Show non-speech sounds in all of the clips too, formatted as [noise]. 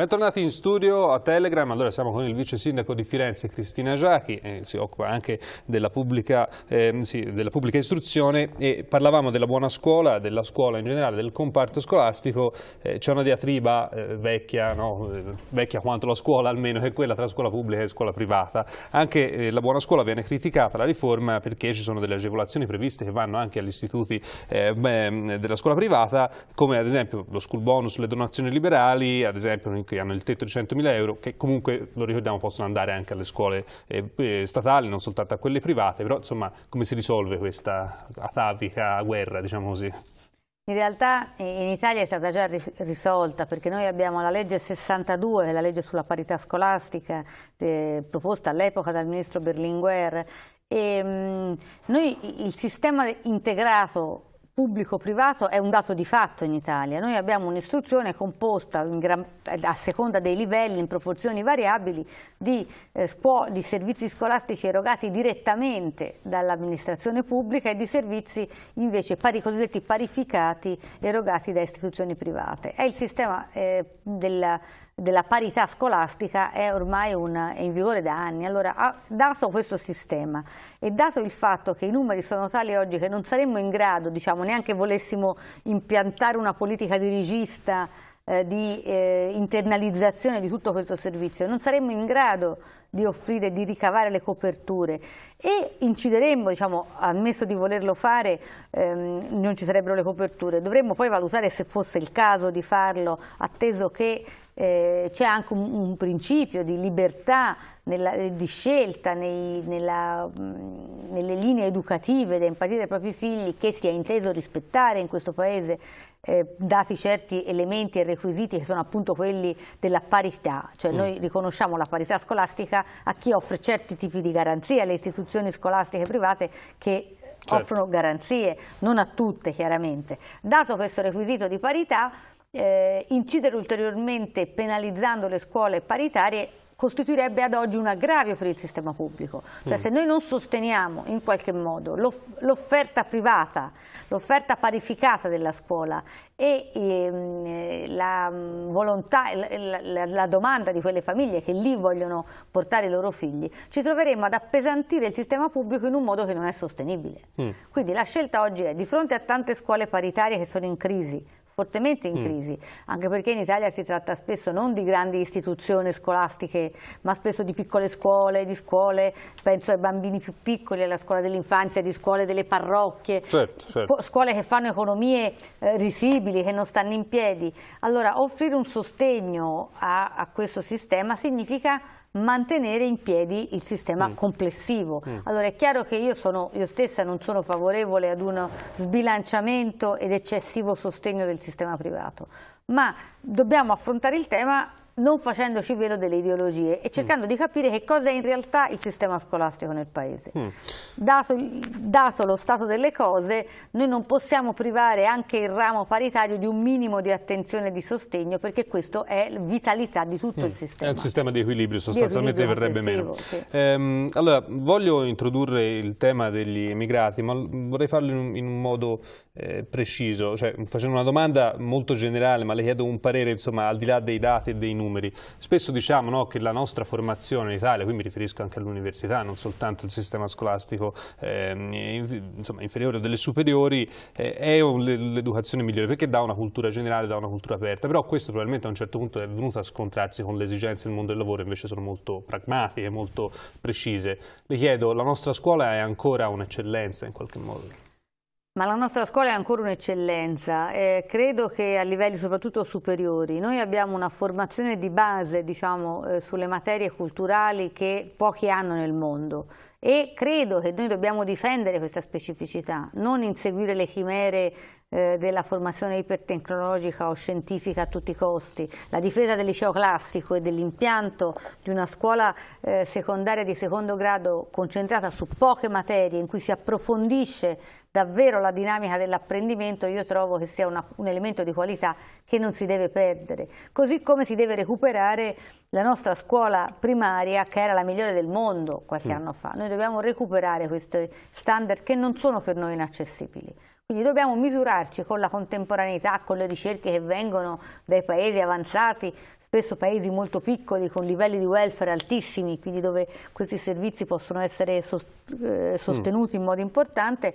Bentornati in studio a Telegram, allora siamo con il vice sindaco di Firenze Cristina Giachi, eh, si occupa anche della pubblica, eh, sì, della pubblica, istruzione e parlavamo della buona scuola, della scuola in generale, del comparto scolastico, eh, c'è una diatriba eh, vecchia, no? Eh, vecchia quanto la scuola almeno, che è quella tra scuola pubblica e scuola privata, anche eh, la buona scuola viene criticata, la riforma, perché ci sono delle agevolazioni previste che vanno anche agli istituti beh, della scuola privata, come ad esempio lo school bonus, le donazioni liberali, ad esempio che hanno il tetto di 100.000 euro, che comunque, lo ricordiamo, possono andare anche alle scuole eh, eh, statali, non soltanto a quelle private, però insomma come si risolve questa atavica guerra, diciamo così? In realtà in Italia è stata già risolta perché noi abbiamo la legge 62, la legge sulla parità scolastica, eh, proposta all'epoca dal ministro Berlinguer. E, mh, mm, noi il sistema integrato pubblico-privato è un dato di fatto in Italia. Noi abbiamo un'istruzione composta gran, a seconda dei livelli, in proporzioni variabili, di, eh, di servizi scolastici erogati direttamente dall'amministrazione pubblica e di servizi invece pari, cosiddetti parificati erogati da istituzioni private. È il sistema eh, della della parità scolastica è ormai una, è in vigore da anni. Allora, dato questo sistema e dato il fatto che i numeri sono tali oggi che non saremmo in grado, diciamo, neanche volessimo impiantare una politica dirigista eh, di eh, internalizzazione di tutto questo servizio, non saremmo in grado di offrire, di ricavare le coperture e incideremmo, diciamo, ammesso di volerlo fare, ehm, non ci sarebbero le coperture. Dovremmo poi valutare se fosse il caso di farlo, atteso che eh, c'è anche un, un, principio di libertà nella, di scelta nei, nella, mm, nelle linee educative da impartire ai propri figli che si è inteso rispettare in questo paese eh, dati certi elementi e requisiti che sono appunto quelli della parità, cioè mm. noi riconosciamo la parità scolastica a chi offre certi tipi di garanzie, alle istituzioni scolastiche private che certo. offrono garanzie, non a tutte chiaramente. Dato questo requisito di parità eh, incidere ulteriormente penalizzando le scuole paritarie costituirebbe ad oggi un aggravio per il sistema pubblico. Cioè mm. se noi non sosteniamo in qualche modo l'offerta privata, l'offerta parificata della scuola e ehm, la mm, volontà, la, la, domanda di quelle famiglie che lì vogliono portare i loro figli, ci troveremo ad appesantire il sistema pubblico in un modo che non è sostenibile. Mm. Quindi la scelta oggi è di fronte a tante scuole paritarie che sono in crisi, fortemente in mm. crisi, anche perché in Italia si tratta spesso non di grandi istituzioni scolastiche, ma spesso di piccole scuole, di scuole, penso ai bambini più piccoli, alla scuola dell'infanzia, di scuole delle parrocchie, certo, certo. scuole che fanno economie eh, risibili, che non stanno in piedi. Allora offrire un sostegno a, a questo sistema significa mantenere in piedi il sistema mm. complessivo. Mm. Allora è chiaro che io, sono, io, stessa non sono favorevole ad uno sbilanciamento ed eccessivo sostegno del sistema privato, ma dobbiamo affrontare il tema non facendoci velo delle ideologie e cercando mm. di capire che cosa è in realtà il sistema scolastico nel paese. Mm. Dato, dato, lo stato delle cose, noi non possiamo privare anche il ramo paritario di un minimo di attenzione e di sostegno perché questo è vitalità di tutto mm. il sistema. È un sistema di equilibrio, sostanzialmente di equilibrio verrebbe meno. Sì. Ehm, allora, voglio introdurre il tema degli emigrati, ma vorrei farlo in un, in un modo eh, preciso, cioè facendo una domanda molto generale, ma le chiedo un parere, insomma, al di là dei dati e dei numeri numeri. Spesso diciamo no, che la nostra formazione in Italia, qui mi riferisco anche all'università, non soltanto al sistema scolastico eh, insomma, inferiore o delle superiori, eh, è l'educazione migliore perché dà una cultura generale, dà una cultura aperta, però questo probabilmente a un certo punto è venuto a scontrarsi con le esigenze del mondo del lavoro, invece sono molto pragmatiche, molto precise. Le chiedo, la nostra scuola è ancora un'eccellenza in qualche modo? Ma la nostra scuola è ancora un'eccellenza, eh, credo che a livelli soprattutto superiori. Noi abbiamo una formazione di base diciamo, eh, sulle materie culturali che pochi hanno nel mondo e credo che noi dobbiamo difendere questa specificità, non inseguire le chimere eh, della formazione ipertecnologica o scientifica a tutti i costi. La difesa del liceo classico e dell'impianto di una scuola eh, secondaria di secondo grado concentrata su poche materie in cui si approfondisce davvero la dinamica dell'apprendimento io trovo che sia una, un elemento di qualità che non si deve perdere, così come si deve recuperare la nostra scuola primaria che era la migliore del mondo qualche mm. anno fa, noi dobbiamo recuperare questi standard che non sono per noi inaccessibili. Quindi dobbiamo misurarci con la contemporaneità, con le ricerche che vengono dai paesi avanzati, spesso paesi molto piccoli con livelli di welfare altissimi, quindi dove questi servizi possono essere eh, mm. sostenuti in modo importante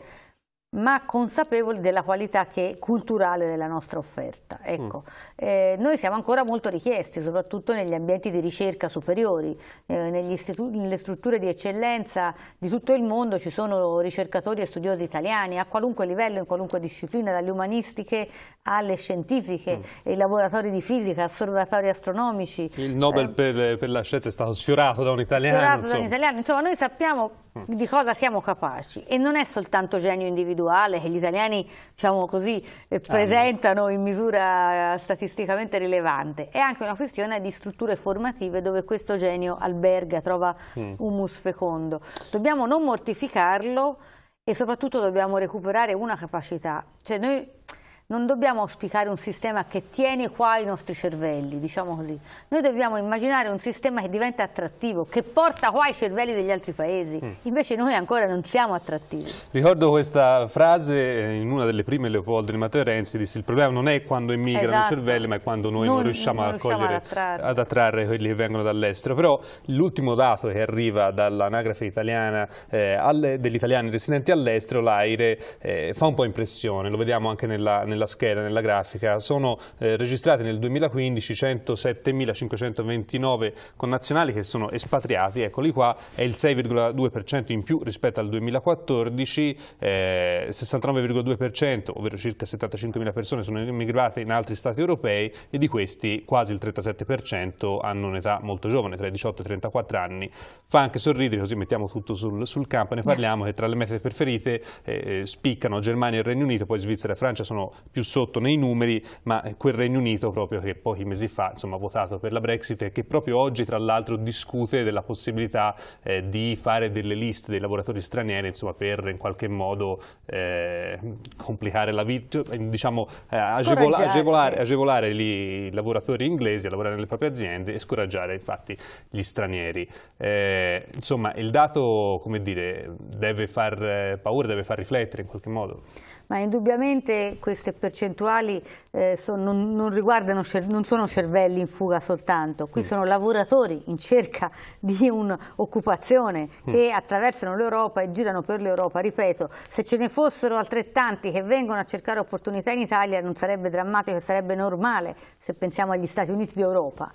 ma consapevoli della qualità culturale della nostra offerta. Ecco, mm. eh, noi siamo ancora molto richiesti, soprattutto negli ambienti di ricerca superiori, eh, nelle strutture di eccellenza di tutto il mondo ci sono ricercatori e studiosi italiani a qualunque livello, in qualunque disciplina, dalle umanistiche alle scientifiche, mm. i laboratori di fisica, osservatori astronomici. Il Nobel eh, per, per, la scienza è stato sfiorato da un italiano. Sfiorato insomma. da un italiano, insomma noi sappiamo mm. di cosa siamo capaci e non è soltanto genio individuale che gli italiani, diciamo così, eh, ah, presentano in misura eh, statisticamente rilevante, è anche una questione di strutture formative dove questo genio alberga, trova mm. un musfecondo. Dobbiamo non mortificarlo e soprattutto dobbiamo recuperare una capacità. Cioè noi non dobbiamo auspicare un sistema che tiene qua i nostri cervelli, diciamo così. Noi dobbiamo immaginare un sistema che diventa attrattivo, che porta qua i cervelli degli altri paesi. Mm. Invece noi ancora non siamo attrattivi. Ricordo questa frase in una delle prime Leopoldo di Matteo Renzi, disse il problema non è quando immigrano esatto. i cervelli, ma è quando noi non, non riusciamo, non riusciamo ad, attrarre. ad attrarre quelli che vengono dall'estero. Però l'ultimo dato che arriva dall'anagrafe italiana eh, alle, degli italiani residenti all'estero, l'AIRE, eh, fa un po' impressione, lo vediamo anche nella, nella nella scheda, nella grafica, sono eh, registrati nel 2015 107.529 connazionali che sono espatriati, eccoli qua, è il 6,2% in più rispetto al 2014, eh, 69,2%, ovvero circa 75.000 persone sono immigrate in altri stati europei e di questi quasi il 37% hanno un'età molto giovane, tra i 18 e i 34 anni. Fa anche sorridere, così mettiamo tutto sul, sul campo, ne parliamo, che tra le mete preferite eh, eh spiccano Germania e Regno Unito, poi Svizzera e Francia sono più sotto nei numeri, ma quel Regno Unito proprio che pochi mesi fa insomma, ha votato per la Brexit e che proprio oggi tra l'altro discute della possibilità eh, di fare delle liste dei lavoratori stranieri insomma, per in qualche modo eh, complicare la vita, cioè, diciamo eh, agevola, agevolare, agevolare i lavoratori inglesi a lavorare nelle proprie aziende e scoraggiare infatti gli stranieri. Eh, insomma il dato come dire, deve far eh, paura, deve far riflettere in qualche modo. Ma indubbiamente queste percentuali eh, son, non, non, riguardano, non sono cervelli in fuga soltanto, qui mm. sono lavoratori in cerca di un'occupazione mm. che attraversano l'Europa e girano per l'Europa, ripeto, se ce ne fossero altrettanti che vengono a cercare opportunità in Italia non sarebbe drammatico, sarebbe normale se pensiamo agli Stati Uniti d'Europa.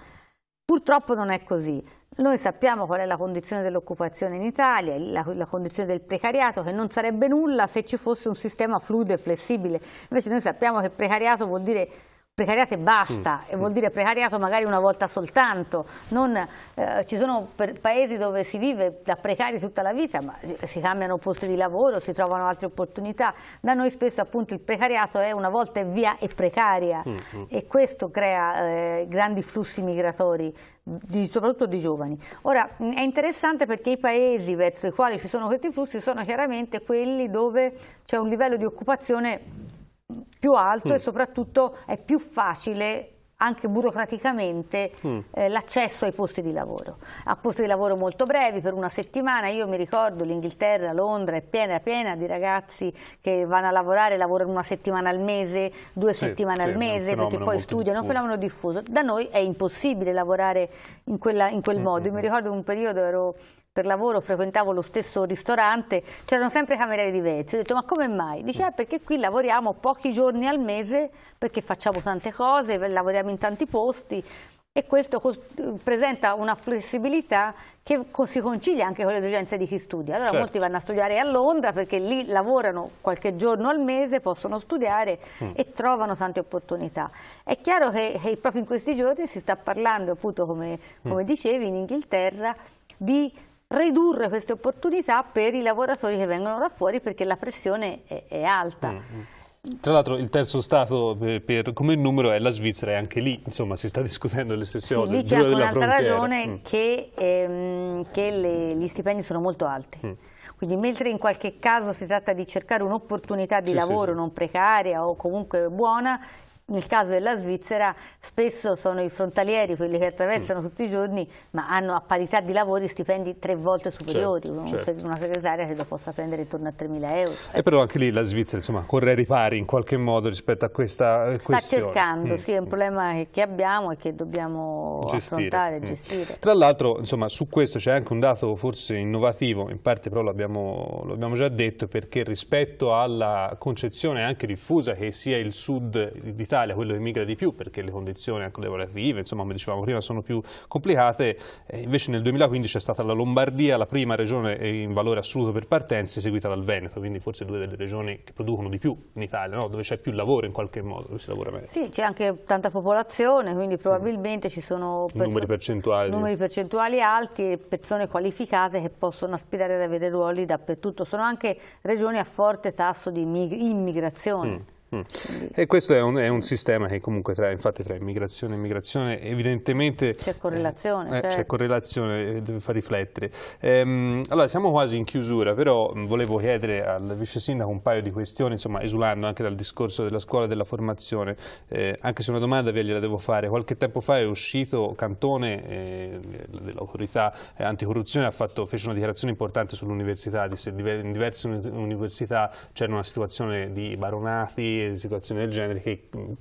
Purtroppo non è così. Noi sappiamo qual è la condizione dell'occupazione in Italia, la, la, condizione del precariato, che non sarebbe nulla se ci fosse un sistema fluido e flessibile. Invece noi sappiamo che precariato vuol dire precariato e basta, mm. vuol dire precariato magari una volta soltanto, non, eh, ci sono paesi dove si vive da precari tutta la vita, ma eh, si cambiano posti di lavoro, si trovano altre opportunità, da noi spesso appunto il precariato è una volta e via e precaria mm, mm. e questo crea eh, grandi flussi migratori di, soprattutto di giovani. Ora mm, è interessante perché i paesi verso i quali ci sono questi flussi sono chiaramente quelli dove c'è un livello di occupazione più alto mm. e soprattutto è più facile anche burocraticamente mm. eh, l'accesso ai posti di lavoro, a posti di lavoro molto brevi per una settimana, io mi ricordo l'Inghilterra, Londra è piena piena di ragazzi che vanno a lavorare, lavorano una settimana al mese, due sì, settimane sì, al mese perché poi studiano, è un fenomeno diffuso, da noi è impossibile lavorare in, quella, in quel mm modo, io mm, mi mm. ricordo un periodo ero per lavoro frequentavo lo stesso ristorante, c'erano sempre camerieri diversi. Ho detto ma come mai? Dice eh, perché qui lavoriamo pochi giorni al mese perché facciamo tante cose, lavoriamo in tanti posti e questo presenta una flessibilità che si concilia anche con le esigenze di chi studia. Allora certo. molti vanno a studiare a Londra perché lì lavorano qualche giorno al mese, possono studiare mm. e trovano tante opportunità. È chiaro che, che, proprio in questi giorni si sta parlando, appunto come, come mm. dicevi, in Inghilterra di ridurre queste opportunità per i lavoratori che vengono da fuori perché la pressione è, è alta. Mm -hmm. Tra l'altro il terzo Stato per, eh, per, come numero è la Svizzera e anche lì insomma, si sta [laughs] discutendo le stesse cose. Lì c'è un'altra ragione mm. che, ehm, che le, gli stipendi sono molto alti. Mm. Quindi mentre in qualche caso si tratta di cercare un'opportunità di sì, lavoro sì, non precaria o comunque buona, nel caso della Svizzera spesso sono i frontalieri quelli che attraversano mm. tutti i giorni ma hanno a parità di lavori stipendi tre volte superiori certo, certo. una segretaria che lo possa prendere intorno a 3.000 euro e però anche lì la Svizzera insomma corre ai ripari in qualche modo rispetto a questa eh, sta questione sta cercando, mm. sì è un mm. problema che abbiamo e che dobbiamo gestire. affrontare e mm. gestire tra l'altro insomma su questo c'è anche un dato forse innovativo in parte però l'abbiamo già detto perché rispetto alla concezione anche diffusa che sia il sud d'Italia Italia, quello emigra di più perché le condizioni anche ecco, lavorative, insomma, come dicevamo prima, sono più complicate. Eh, invece nel 2015 è stata la Lombardia la prima regione eh, in valore assoluto per partenze, seguita dal Veneto, quindi forse due delle regioni che producono di più in Italia, no? dove c'è più lavoro in qualche modo, dove si lavora meglio. Sì, c'è anche tanta popolazione, quindi mm. probabilmente mm. ci sono numeri percentuali. numeri percentuali alti e persone qualificate che possono aspirare ad avere ruoli dappertutto. Sono anche regioni a forte tasso di immigrazione. Mm. Mm. E questo è un, è un, sistema che comunque tra, infatti tra immigrazione e immigrazione evidentemente c'è correlazione, eh, eh c'è cioè... correlazione eh, deve far riflettere. Ehm, allora siamo quasi in chiusura, però mm, volevo chiedere al vice sindaco un paio di questioni, insomma esulando anche dal discorso della scuola e della formazione, eh, anche se una domanda ve gliela devo fare. Qualche tempo fa è uscito Cantone eh, dell'autorità anticorruzione, ha fatto, fece una dichiarazione importante sull'università, disse in diverse università c'era una situazione di baronati e situazioni del genere che mm,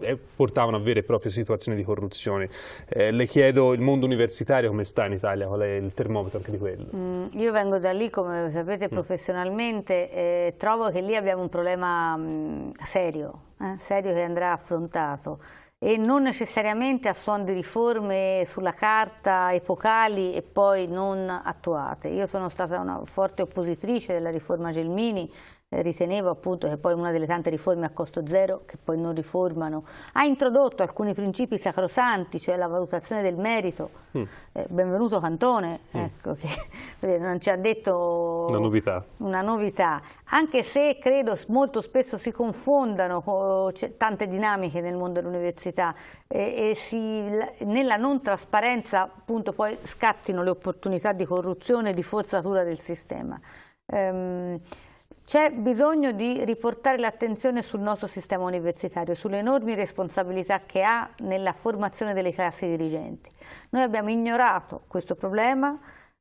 eh, portavano a vere e proprie situazioni di corruzione. Eh, le chiedo il mondo universitario come sta in Italia, qual è il termometro anche di quello? Mm, io vengo da lì, come sapete, mm. professionalmente, eh, trovo che lì abbiamo un problema mh, mm, serio, eh, serio che andrà affrontato e non necessariamente a suon di riforme sulla carta epocali e poi non attuate. Io sono stata una forte oppositrice della riforma Gelmini ritenevo appunto che poi una delle tante riforme a costo zero che poi non riformano ha introdotto alcuni principi sacrosanti cioè la valutazione del merito mm. eh, benvenuto Cantone mm. ecco, che [laughs] non ci ha detto una novità. una novità. anche se credo molto spesso si confondano tante dinamiche nel mondo dell'università e, e si, nella non trasparenza appunto poi scattino le opportunità di corruzione e di forzatura del sistema ehm, c'è bisogno di riportare l'attenzione sul nostro sistema universitario, sulle enormi responsabilità che ha nella formazione delle classi dirigenti. Noi abbiamo ignorato questo problema,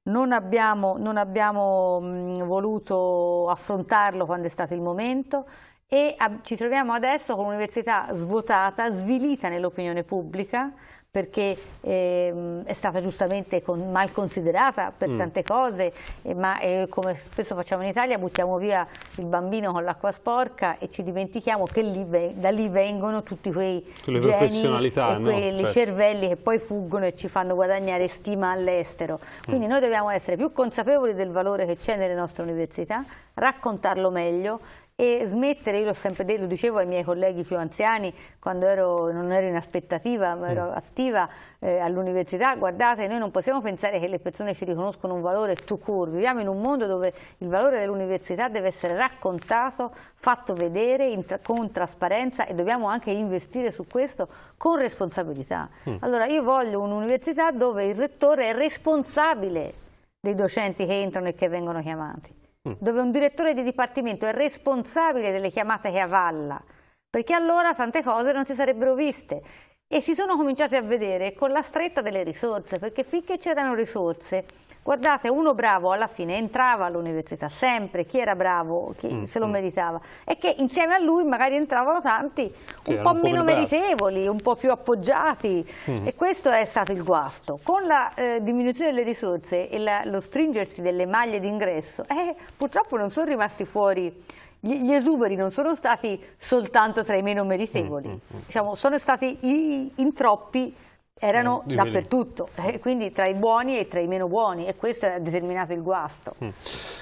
non abbiamo, non abbiamo voluto affrontarlo quando è stato il momento e ci troviamo adesso con un'università svuotata, svilita nell'opinione pubblica, perché ehm, è stata giustamente con, mal considerata per mm. tante cose, eh, ma eh, come spesso facciamo in Italia buttiamo via il bambino con l'acqua sporca e ci dimentichiamo che lì, da lì vengono tutti quei Quelle geni professionalità, e quei no? certo. cervelli che poi fuggono e ci fanno guadagnare stima all'estero. Quindi mm. noi dobbiamo essere più consapevoli del valore che c'è nelle nostre università, raccontarlo meglio e smettere, io l'ho sempre detto, lo dicevo ai miei colleghi più anziani quando ero, non ero in aspettativa, ma ero mm. attiva eh, all'università, guardate, noi non possiamo pensare che le persone ci riconoscono un valore to court viviamo in un mondo dove il valore dell'università deve essere raccontato, fatto vedere con trasparenza e dobbiamo anche investire su questo con responsabilità. Mm. Allora io voglio un'università dove il rettore è responsabile dei docenti che entrano e che vengono chiamati. Mm. dove un direttore di dipartimento è responsabile delle chiamate che avalla, perché allora tante cose non si sarebbero viste e si sono cominciati a vedere con la stretta delle risorse, perché finché c'erano risorse, guardate, uno bravo alla fine entrava all'università sempre, chi era bravo, chi mm, se lo mm. meritava, e che insieme a lui magari entravano tanti sì, un po' un meno meritevoli, un po' più appoggiati, mm. e questo è stato il guasto. Con la eh, diminuzione delle risorse e la, lo stringersi delle maglie d'ingresso, eh, purtroppo non sono rimasti fuori gli, esuberi non sono stati soltanto tra i meno meritevoli, mm, mm, mm. diciamo, sono stati i, in troppi, erano mm, dappertutto, eh, quindi tra i buoni e tra i meno buoni e questo ha determinato il guasto. Mm.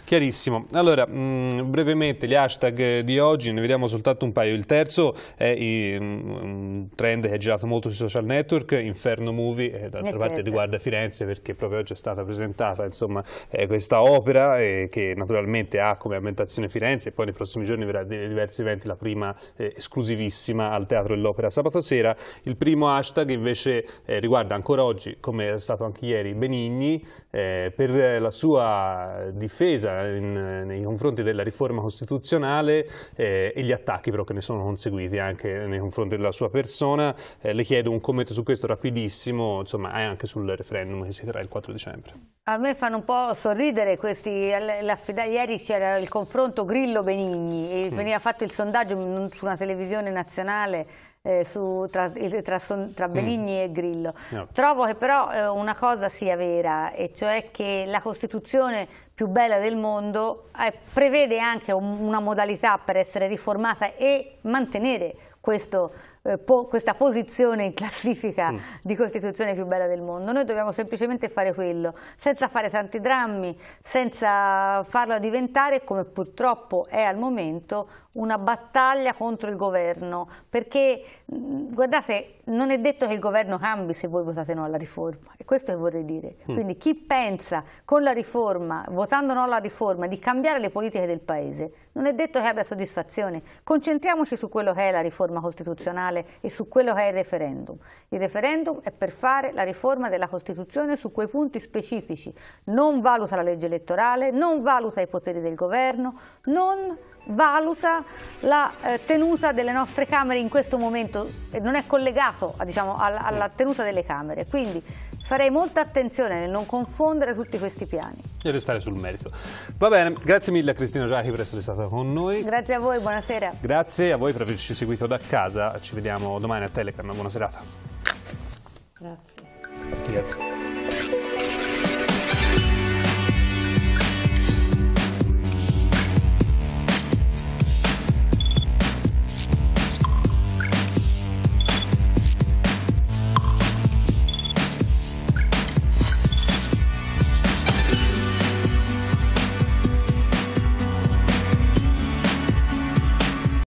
Chiarissimo. Allora, mh, mm, brevemente gli hashtag eh, di oggi, ne vediamo soltanto un paio. Il terzo è i, mh, mm, un trend che è girato molto sui social network, Inferno Movie, eh, d'altra eh, parte certo. riguarda Firenze perché proprio oggi è stata presentata insomma, eh, questa opera eh, che naturalmente ha come ambientazione Firenze e poi nei prossimi giorni verrà dei diversi eventi, la prima eh, esclusivissima al Teatro dell'Opera sabato sera. Il primo hashtag invece riguarda ancora oggi, come è stato anche ieri, Benigni per la sua difesa in, nei confronti della riforma costituzionale eh, e gli attacchi però che ne sono conseguiti anche nei confronti della sua persona. Eh, le chiedo un commento su questo rapidissimo, insomma, anche sul referendum che si terrà il 4 dicembre. A me fanno un po' sorridere questi, ieri c'era il confronto Grillo-Benigni, mm. veniva fatto il sondaggio su una televisione nazionale eh, su, tra, tra, tra, Benigni mm. e Grillo. No. Trovo che però eh, una cosa sia vera, e cioè che la Costituzione più bella del mondo eh, prevede anche un, una modalità per essere riformata e mantenere questo eh, po questa posizione in classifica mm. di Costituzione più bella del mondo. Noi dobbiamo semplicemente fare quello, senza fare tanti drammi, senza farlo diventare, come purtroppo è al momento, una battaglia contro il governo, perché mm, guardate, non è detto che il governo cambi se voi votate no alla riforma, e questo che vorrei dire. Mm. Quindi chi pensa con la riforma, votando no alla riforma, di cambiare le politiche del Paese, non è detto che abbia soddisfazione. Concentriamoci su quello che è la riforma costituzionale, nazionale e su quello che è il referendum. Il referendum è per fare la riforma della Costituzione su quei punti specifici. Non valuta la legge elettorale, non valuta i poteri del governo, non valuta la eh, tenuta delle nostre Camere in questo momento, e non è collegato diciamo, alla, alla tenuta delle Camere. Quindi Farei molta attenzione nel non confondere tutti questi piani. E restare sul merito. Va bene, grazie mille a Cristina Giachi per essere stata con noi. Grazie a voi, buonasera. Grazie a voi per averci seguito da casa. Ci vediamo domani a Telegram. Buona serata. Grazie. Grazie.